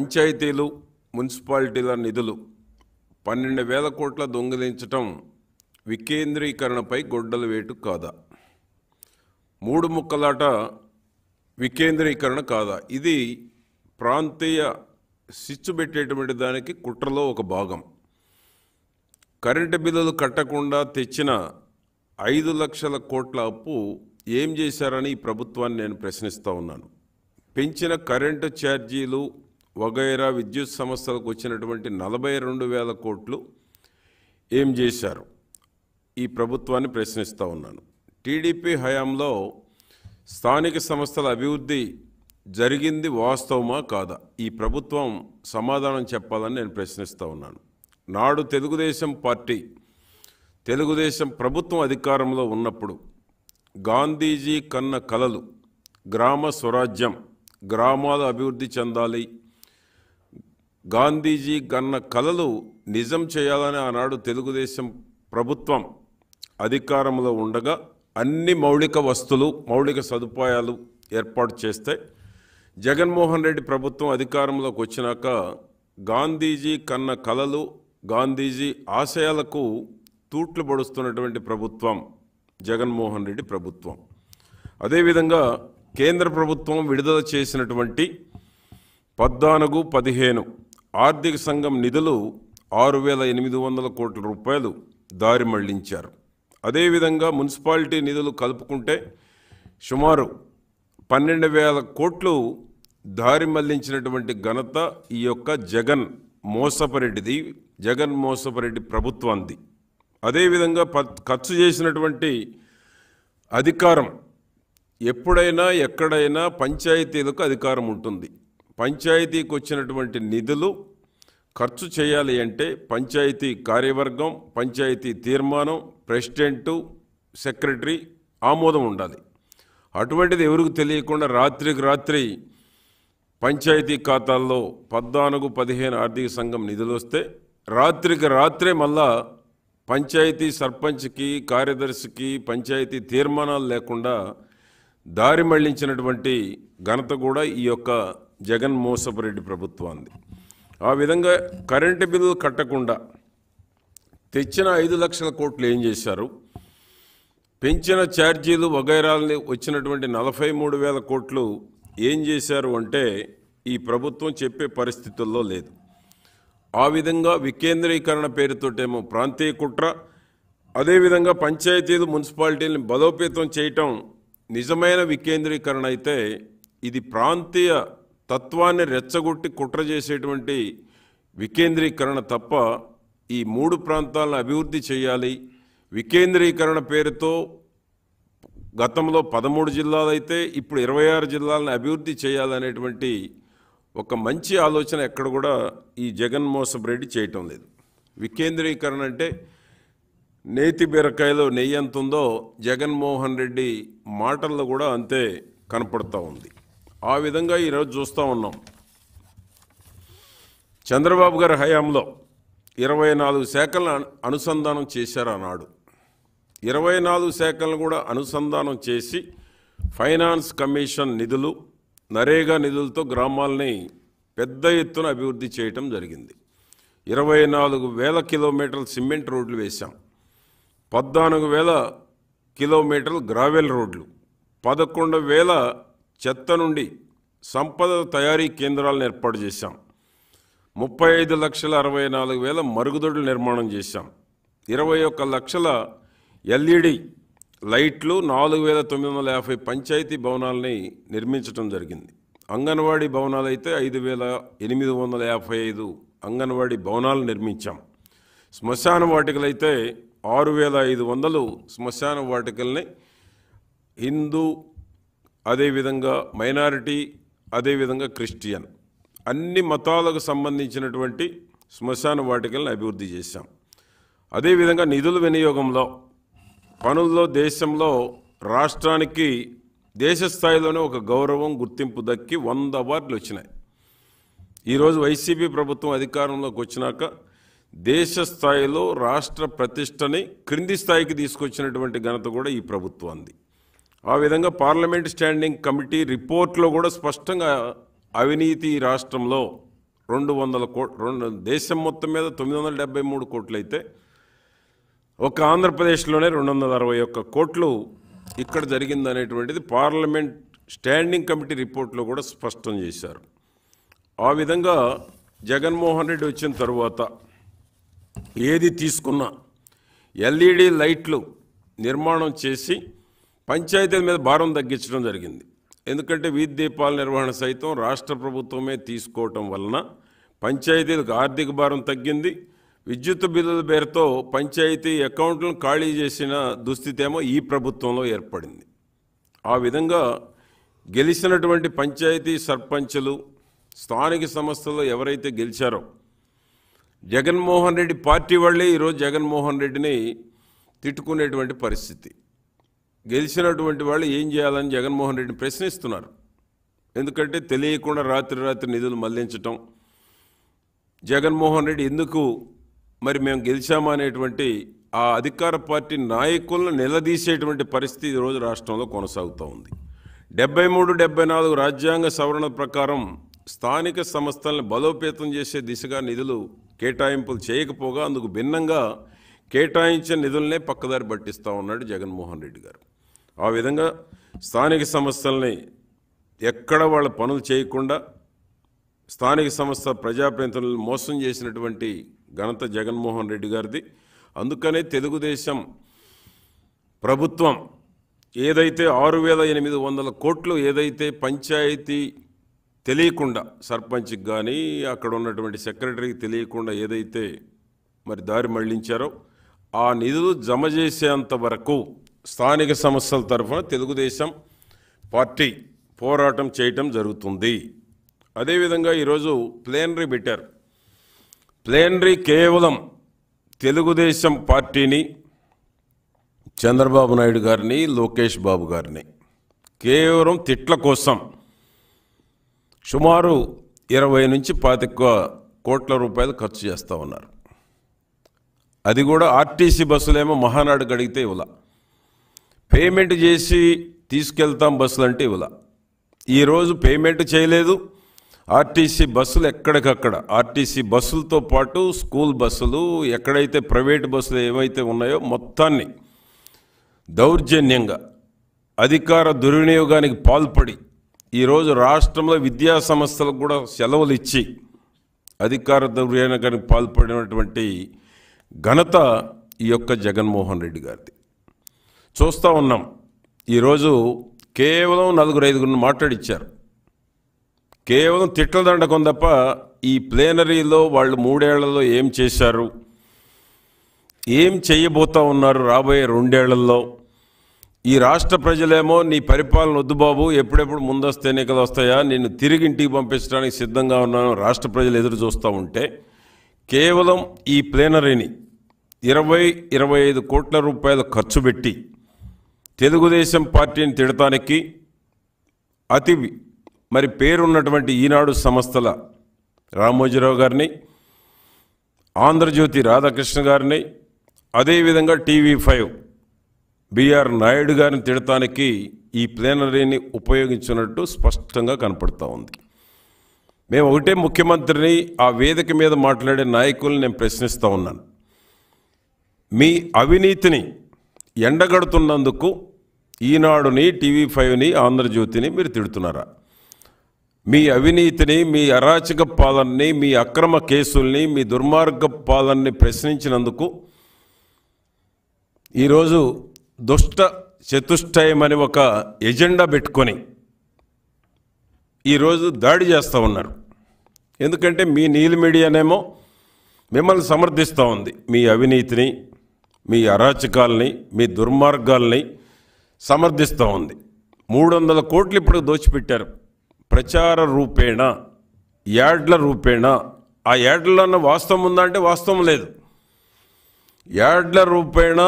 పంచాయతీలు మున్సిపాలిటీల నిధులు పన్నెండు వేల కోట్ల దొంగిలించటం వికేంద్రీకరణపై గొడ్డలు వేటు కాదా మూడు ముక్కలాట వికేంద్రీకరణ కాదా ఇది ప్రాంతీయ సిచ్చు పెట్టేటువంటి దానికి కుట్రలో ఒక భాగం కరెంటు బిల్లులు కట్టకుండా తెచ్చిన ఐదు లక్షల కోట్ల అప్పు ఏం చేశారని ఈ ప్రభుత్వాన్ని నేను ప్రశ్నిస్తూ ఉన్నాను పెంచిన కరెంటు ఛార్జీలు వగైరా విద్యుత్ సంస్థలకు వచ్చినటువంటి నలభై రెండు వేల కోట్లు ఏం చేశారు ఈ ప్రభుత్వాన్ని ప్రశ్నిస్తూ ఉన్నాను టీడీపీ హయాంలో స్థానిక సంస్థల అభివృద్ధి జరిగింది వాస్తవమా కాదా ఈ ప్రభుత్వం సమాధానం చెప్పాలని నేను ప్రశ్నిస్తూ ఉన్నాను నాడు తెలుగుదేశం పార్టీ తెలుగుదేశం ప్రభుత్వం అధికారంలో ఉన్నప్పుడు గాంధీజీ కన్న కలలు గ్రామ స్వరాజ్యం గ్రామాలు అభివృద్ధి చెందాలి గాంధీజీ గన్న కలలు నిజం చేయాలని ఆనాడు తెలుగుదేశం ప్రభుత్వం అధికారంలో ఉండగా అన్ని మౌలిక వస్తువులు మౌలిక సదుపాయాలు ఏర్పాటు చేస్తే జగన్మోహన్ రెడ్డి ప్రభుత్వం అధికారంలోకి వచ్చినాక గాంధీజీ కన్న కలలు గాంధీజీ ఆశయాలకు తూట్లు పడుస్తున్నటువంటి ప్రభుత్వం జగన్మోహన్ రెడ్డి ప్రభుత్వం అదేవిధంగా కేంద్ర ప్రభుత్వం విడుదల చేసినటువంటి పద్నాలుగు పదిహేను ఆర్థిక సంఘం నిధులు ఆరు వేల ఎనిమిది వందల కోట్ల రూపాయలు దారి మళ్లించారు అదేవిధంగా మున్సిపాలిటీ నిధులు కలుపుకుంటే సుమారు పన్నెండు వేల కోట్లు దారి మళ్లించినటువంటి ఘనత ఈ యొక్క జగన్ మోసపరెడ్డిది జగన్ మోసపరెడ్డి ప్రభుత్వాంది అదేవిధంగా ప ఖర్చు చేసినటువంటి అధికారం ఎప్పుడైనా ఎక్కడైనా పంచాయతీలకు అధికారం ఉంటుంది పంచాయతీకి వచ్చినటువంటి నిధులు ఖర్చు చేయాలి అంటే పంచాయతీ కార్యవర్గం పంచాయతీ తీర్మానం ప్రెసిడెంటు సెక్రటరీ ఆమోదం ఉండాలి అటువంటిది ఎవరికి తెలియకుండా రాత్రికి రాత్రి పంచాయతీ ఖాతాల్లో పద్నాలుగు పదిహేను ఆర్థిక సంఘం నిధులు వస్తే రాత్రికి రాత్రే మళ్ళా పంచాయతీ సర్పంచ్కి కార్యదర్శికి పంచాయతీ తీర్మానాలు లేకుండా దారి మళ్లించినటువంటి ఘనత కూడా ఈ యొక్క జగన్ మోసపరెడ్డి ప్రభుత్వాన్ని ఆ విధంగా కరెంటు బిల్లు కట్టకుండా తెచ్చిన ఐదు లక్షల కోట్లు ఏం చేశారు పెంచిన ఛార్జీలు వగైరాలని వచ్చినటువంటి నలభై మూడు వేల కోట్లు ఏం చేశారు అంటే ఈ ప్రభుత్వం చెప్పే పరిస్థితుల్లో లేదు ఆ విధంగా వికేంద్రీకరణ పేరుతోటేమో ప్రాంతీయ కుట్ర అదేవిధంగా పంచాయతీలు మున్సిపాలిటీలను బలోపేతం చేయటం నిజమైన వికేంద్రీకరణ అయితే ఇది ప్రాంతీయ తత్వాన్ని రెచ్చగొట్టి కుట్ర చేసేటువంటి వికేంద్రీకరణ తప్ప ఈ మూడు ప్రాంతాలను అభివృద్ధి చేయాలి వికేంద్రీకరణ పేరుతో గతంలో పదమూడు జిల్లాలైతే ఇప్పుడు ఇరవై ఆరు జిల్లాలను అభివృద్ధి చేయాలనేటువంటి ఒక మంచి ఆలోచన ఎక్కడ కూడా ఈ జగన్మోహన్ రెడ్డి చేయటం లేదు వికేంద్రీకరణ అంటే నేతి బీరకాయలో నెయ్యి ఎంత ఉందో జగన్మోహన్ రెడ్డి మాటల్లో కూడా అంతే కనపడుతూ ఉంది ఆ విధంగా ఈరోజు చూస్తూ ఉన్నాం చంద్రబాబు గారి హయాంలో ఇరవై నాలుగు శాఖలను అనుసంధానం చేశారు అన్నాడు ఇరవై నాలుగు శాఖలను కూడా అనుసంధానం చేసి ఫైనాన్స్ కమిషన్ నిధులు నరేగా నిధులతో గ్రామాలని పెద్ద ఎత్తున అభివృద్ధి చేయటం జరిగింది ఇరవై నాలుగు వేల కిలోమీటర్ల సిమెంట్ రోడ్లు వేశాం పద్నాలుగు వేల కిలోమీటర్లు గ్రావెల్ రోడ్లు పదకొండు వేల చెత్త నుండి సంపద తయారీ కేంద్రాలను ఏర్పాటు చేశాం ముప్పై ఐదు లక్షల అరవై నాలుగు వేల మరుగుదొడ్లు నిర్మాణం చేశాం ఇరవై ఒక్క లక్షల ఎల్ఈడి లైట్లు నాలుగు వేల తొమ్మిది వందల యాభై పంచాయతీ భవనాలని నిర్మించడం జరిగింది అంగన్వాడీ భవనాలు అయితే ఐదు వేల ఎనిమిది వందల యాభై ఐదు అంగన్వాడీ భవనాలు నిర్మించాం శ్మశాన వాటికలైతే ఆరు వేల ఐదు వందలు శ్మశాన వాటికల్ని హిందూ అదేవిధంగా మైనారిటీ అదేవిధంగా క్రిస్టియన్ అన్ని మతాలకు సంబంధించినటువంటి శ్మశాన వాటికలను అభివృద్ధి చేశాం అదేవిధంగా నిధుల వినియోగంలో పనుల్లో దేశంలో రాష్ట్రానికి దేశ స్థాయిలోనే ఒక గౌరవం గుర్తింపు దక్కి వంద అవార్డులు వచ్చినాయి ఈరోజు వైసీపీ ప్రభుత్వం అధికారంలోకి వచ్చినాక దేశ స్థాయిలో రాష్ట్ర ప్రతిష్టని క్రింది స్థాయికి తీసుకొచ్చినటువంటి ఘనత కూడా ఈ ప్రభుత్వం ఆ విధంగా పార్లమెంట్ స్టాండింగ్ కమిటీ రిపోర్ట్లో కూడా స్పష్టంగా అవినీతి రాష్ట్రంలో రెండు వందల కోట్ రెండు దేశం మొత్తం మీద తొమ్మిది వందల డెబ్బై మూడు కోట్లయితే ఒక ఆంధ్రప్రదేశ్లోనే రెండు వందల అరవై ఒక్క కోట్లు ఇక్కడ జరిగింది అనేటువంటిది పార్లమెంట్ స్టాండింగ్ కమిటీ రిపోర్ట్లో కూడా స్పష్టం చేశారు ఆ విధంగా జగన్మోహన్ రెడ్డి వచ్చిన తర్వాత ఏది తీసుకున్నా ఎల్ఈడి లైట్లు నిర్మాణం చేసి పంచాయతీల మీద భారం తగ్గించడం జరిగింది ఎందుకంటే వీధి దీపాల నిర్వహణ సైతం రాష్ట్ర ప్రభుత్వమే తీసుకోవటం వలన పంచాయతీలకు ఆర్థిక భారం తగ్గింది విద్యుత్ బిల్లుల పేరుతో పంచాయతీ అకౌంట్లను ఖాళీ చేసిన దుస్థితి ఏమో ఈ ప్రభుత్వంలో ఏర్పడింది ఆ విధంగా గెలిచినటువంటి పంచాయతీ సర్పంచులు స్థానిక సంస్థల్లో ఎవరైతే గెలిచారో జగన్మోహన్ రెడ్డి పార్టీ వాళ్ళే ఈరోజు జగన్మోహన్ రెడ్డిని తిట్టుకునేటువంటి పరిస్థితి గెలిచినటువంటి వాళ్ళు ఏం చేయాలని జగన్మోహన్ రెడ్డిని ప్రశ్నిస్తున్నారు ఎందుకంటే తెలియకుండా రాత్రి రాత్రి నిధులు మళ్లించటం జగన్మోహన్ రెడ్డి ఎందుకు మరి మేము గెలిచామా అనేటువంటి ఆ అధికార పార్టీ నాయకులను నిలదీసేటువంటి పరిస్థితి ఈరోజు రాష్ట్రంలో కొనసాగుతూ ఉంది డెబ్బై మూడు డెబ్బై నాలుగు రాజ్యాంగ సవరణ ప్రకారం స్థానిక సంస్థలను బలోపేతం చేసే దిశగా నిధులు కేటాయింపులు చేయకపోగా అందుకు భిన్నంగా కేటాయించిన నిధులనే పక్కదారి పట్టిస్తూ ఉన్నాడు జగన్మోహన్ రెడ్డి గారు ఆ విధంగా స్థానిక సంస్థల్ని ఎక్కడ వాళ్ళ పనులు చేయకుండా స్థానిక సంస్థ ప్రజాప్రతినిధులను మోసం చేసినటువంటి ఘనత జగన్మోహన్ రెడ్డి గారిది అందుకనే తెలుగుదేశం ప్రభుత్వం ఏదైతే ఆరు వేల ఎనిమిది వందల కోట్లు ఏదైతే పంచాయతీ తెలియకుండా సర్పంచ్కి కానీ అక్కడ ఉన్నటువంటి సెక్రటరీకి తెలియకుండా ఏదైతే మరి దారి మళ్లించారో ఆ నిధులు జమ చేసేంత వరకు స్థానిక సంస్థల తరఫున తెలుగుదేశం పార్టీ పోరాటం చేయటం జరుగుతుంది అదేవిధంగా ఈరోజు ప్లేనరీ బెటర్ ప్లేనరీ కేవలం తెలుగుదేశం పార్టీని చంద్రబాబు నాయుడు గారిని లోకేష్ బాబు గారిని కేవలం తిట్ల కోసం సుమారు ఇరవై నుంచి పాతిక కోట్ల రూపాయలు ఖర్చు చేస్తూ ఉన్నారు అది కూడా ఆర్టీసీ బస్సులేమో మహానాడు గడిగితే ఇవ్వలా పేమెంట్ చేసి తీసుకెళ్తాం బస్సులు అంటే ఇవ్వాల ఈరోజు పేమెంట్ చేయలేదు ఆర్టీసీ బస్సులు ఎక్కడికక్కడ ఆర్టీసీ బస్సులతో పాటు స్కూల్ బస్సులు ఎక్కడైతే ప్రైవేట్ బస్సులు ఏమైతే ఉన్నాయో మొత్తాన్ని దౌర్జన్యంగా అధికార దుర్వినియోగానికి పాల్పడి ఈరోజు రాష్ట్రంలో విద్యా సంస్థలకు కూడా సెలవులు ఇచ్చి అధికార దుర్వినియోగానికి పాల్పడినటువంటి ఘనత ఈ యొక్క జగన్మోహన్ రెడ్డి గారిది చూస్తూ ఉన్నాం ఈరోజు కేవలం నలుగురు ఐదుగురిని మాట్లాడిచ్చారు కేవలం తిట్ల దండకం తప్ప ఈ ప్లేనరీలో వాళ్ళు మూడేళ్లలో ఏం చేశారు ఏం చేయబోతా ఉన్నారు రాబోయే రెండేళ్లలో ఈ రాష్ట్ర ప్రజలేమో నీ పరిపాలన వద్దు బాబు ఎప్పుడెప్పుడు ముందస్తు ఎన్నికలు వస్తాయా నేను తిరిగి ఇంటికి పంపించడానికి సిద్ధంగా ఉన్నాను రాష్ట్ర ప్రజలు ఎదురు చూస్తూ ఉంటే కేవలం ఈ ప్లేనరీని ఇరవై ఇరవై ఐదు కోట్ల రూపాయలు ఖర్చు పెట్టి తెలుగుదేశం పార్టీని తిడటానికి అతి మరి పేరున్నటువంటి ఈనాడు సంస్థల రామోజీరావు గారిని ఆంధ్రజ్యోతి రాధాకృష్ణ గారిని అదేవిధంగా టీవీ ఫైవ్ బిఆర్ నాయుడు గారిని తిడటానికి ఈ ప్లేనరీని ఉపయోగించినట్టు స్పష్టంగా కనపడుతూ ఉంది మేము ఒకటే ముఖ్యమంత్రిని ఆ వేదిక మీద మాట్లాడే నాయకుల్ని నేను ప్రశ్నిస్తూ ఉన్నాను మీ అవినీతిని ఎండగడుతున్నందుకు ఈనాడుని టీవీ ఫైవ్ని ఆంధ్రజ్యోతిని మీరు తిడుతున్నారా మీ అవినీతిని మీ అరాచక పాలనని మీ అక్రమ కేసుల్ని మీ దుర్మార్గ పాలనని ప్రశ్నించినందుకు ఈరోజు దుష్ట చతుష్టయం అని ఒక ఎజెండా పెట్టుకొని ఈరోజు దాడి చేస్తూ ఉన్నారు ఎందుకంటే మీ నీలి మీడియానేమో మిమ్మల్ని సమర్థిస్తూ ఉంది మీ అవినీతిని మీ అరాచకాలని మీ దుర్మార్గాల్ని సమర్థిస్తూ ఉంది మూడు వందల కోట్లు ఇప్పుడు దోచిపెట్టారు ప్రచార రూపేణ యాడ్ల రూపేణ ఆ యాడ్లలో వాస్తవం ఉందా అంటే వాస్తవం లేదు యాడ్ల రూపేణ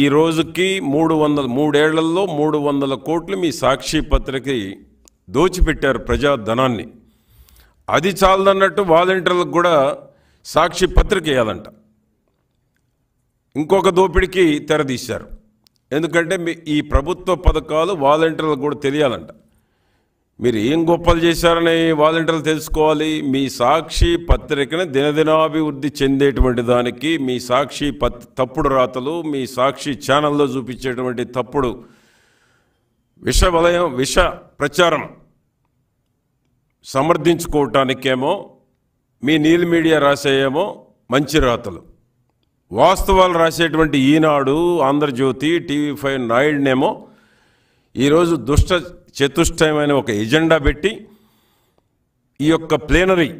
ఈ రోజుకి మూడు వందల మూడేళ్లలో మూడు వందల కోట్లు మీ సాక్షి పత్రిక దోచిపెట్టారు ప్రజాధనాన్ని అది చాలదన్నట్టు వాలంటీర్లకు కూడా సాక్షి పత్రిక వేయాలంట ఇంకొక దోపిడికి తెరదీశారు ఎందుకంటే మీ ఈ ప్రభుత్వ పథకాలు వాలంటీర్లకు కూడా తెలియాలంట మీరు ఏం గొప్పలు చేశారని వాలంటీర్లు తెలుసుకోవాలి మీ సాక్షి పత్రికను దినదినాభివృద్ధి చెందేటువంటి దానికి మీ సాక్షి పత్ తప్పుడు రాతలు మీ సాక్షి ఛానల్లో చూపించేటువంటి తప్పుడు విష వలయం విష ప్రచారం సమర్థించుకోవటానికేమో మీ నీల్ మీడియా రాసేయేమో మంచి రాతలు వాస్తవాలు రాసేటువంటి ఈనాడు ఆంధ్రజ్యోతి టీవీ ఫైవ్ నాయుడునేమో ఈరోజు దుష్ట చతుష్టయమైన ఒక ఎజెండా పెట్టి ఈ యొక్క ప్లేనరీ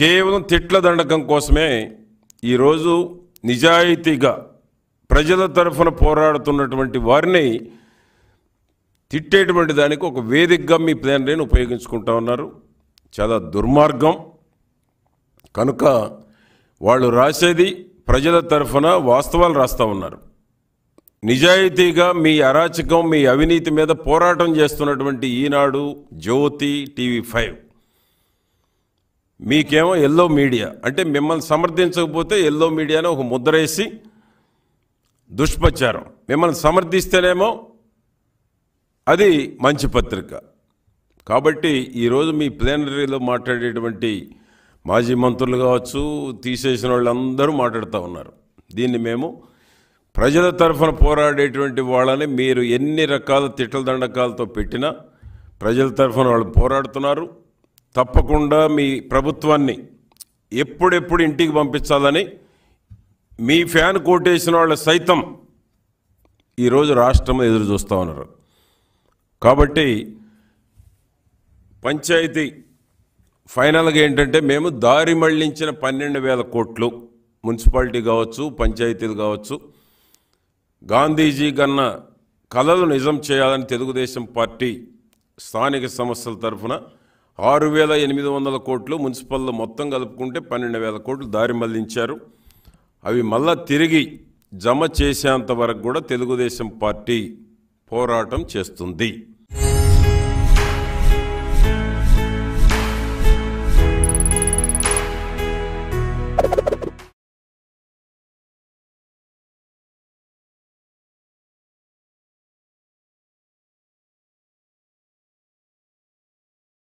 కేవలం తిట్ల దండకం కోసమే ఈరోజు నిజాయితీగా ప్రజల తరఫున పోరాడుతున్నటువంటి వారిని తిట్టేటువంటి దానికి ఒక వేదికగా మీ ప్లేనరీని ఉపయోగించుకుంటా ఉన్నారు చాలా దుర్మార్గం కనుక వాళ్ళు రాసేది ప్రజల తరఫున వాస్తవాలు రాస్తూ ఉన్నారు నిజాయితీగా మీ అరాచకం మీ అవినీతి మీద పోరాటం చేస్తున్నటువంటి ఈనాడు జ్యోతి టీవీ ఫైవ్ మీకేమో ఎల్లో మీడియా అంటే మిమ్మల్ని సమర్థించకపోతే ఎల్లో మీడియాను ఒక ముద్రేసి దుష్ప్రచారం మిమ్మల్ని సమర్థిస్తేనేమో అది మంచి పత్రిక కాబట్టి ఈరోజు మీ ప్లేనరీలో మాట్లాడేటువంటి మాజీ మంత్రులు కావచ్చు తీసేసిన వాళ్ళందరూ మాట్లాడుతూ ఉన్నారు దీన్ని మేము ప్రజల తరఫున పోరాడేటువంటి వాళ్ళని మీరు ఎన్ని రకాల తిట్టల దండకాలతో పెట్టినా ప్రజల తరఫున వాళ్ళు పోరాడుతున్నారు తప్పకుండా మీ ప్రభుత్వాన్ని ఎప్పుడెప్పుడు ఇంటికి పంపించాలని మీ ఫ్యాన్ కోటేసిన వాళ్ళు సైతం ఈరోజు రాష్ట్రం ఎదురు చూస్తూ ఉన్నారు కాబట్టి పంచాయతీ ఫైనల్గా ఏంటంటే మేము దారి మళ్లించిన పన్నెండు వేల కోట్లు మున్సిపాలిటీ కావచ్చు పంచాయతీలు కావచ్చు గాంధీజీ గన్న కళలు నిజం చేయాలని తెలుగుదేశం పార్టీ స్థానిక సంస్థల తరఫున ఆరు వేల ఎనిమిది వందల కోట్లు మున్సిపల్లో మొత్తం కలుపుకుంటే పన్నెండు వేల కోట్లు దారి మళ్లించారు అవి మళ్ళా తిరిగి జమ చేసేంత వరకు కూడా తెలుగుదేశం పార్టీ పోరాటం చేస్తుంది